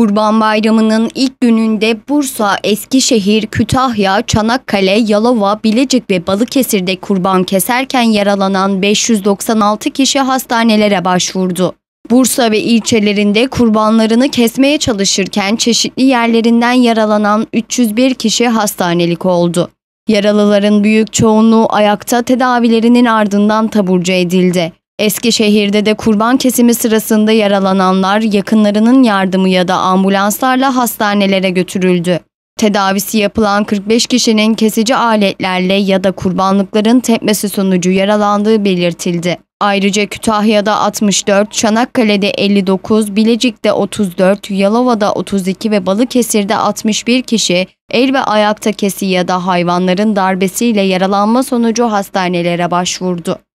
Kurban Bayramı'nın ilk gününde Bursa, Eskişehir, Kütahya, Çanakkale, Yalova, Bilecik ve Balıkesir'de kurban keserken yaralanan 596 kişi hastanelere başvurdu. Bursa ve ilçelerinde kurbanlarını kesmeye çalışırken çeşitli yerlerinden yaralanan 301 kişi hastanelik oldu. Yaralıların büyük çoğunluğu ayakta tedavilerinin ardından taburcu edildi. Eskişehir'de de kurban kesimi sırasında yaralananlar yakınlarının yardımı ya da ambulanslarla hastanelere götürüldü. Tedavisi yapılan 45 kişinin kesici aletlerle ya da kurbanlıkların tepmesi sonucu yaralandığı belirtildi. Ayrıca Kütahya'da 64, Çanakkale'de 59, Bilecik'te 34, Yalova'da 32 ve Balıkesir'de 61 kişi el ve ayakta kesi ya da hayvanların darbesiyle yaralanma sonucu hastanelere başvurdu.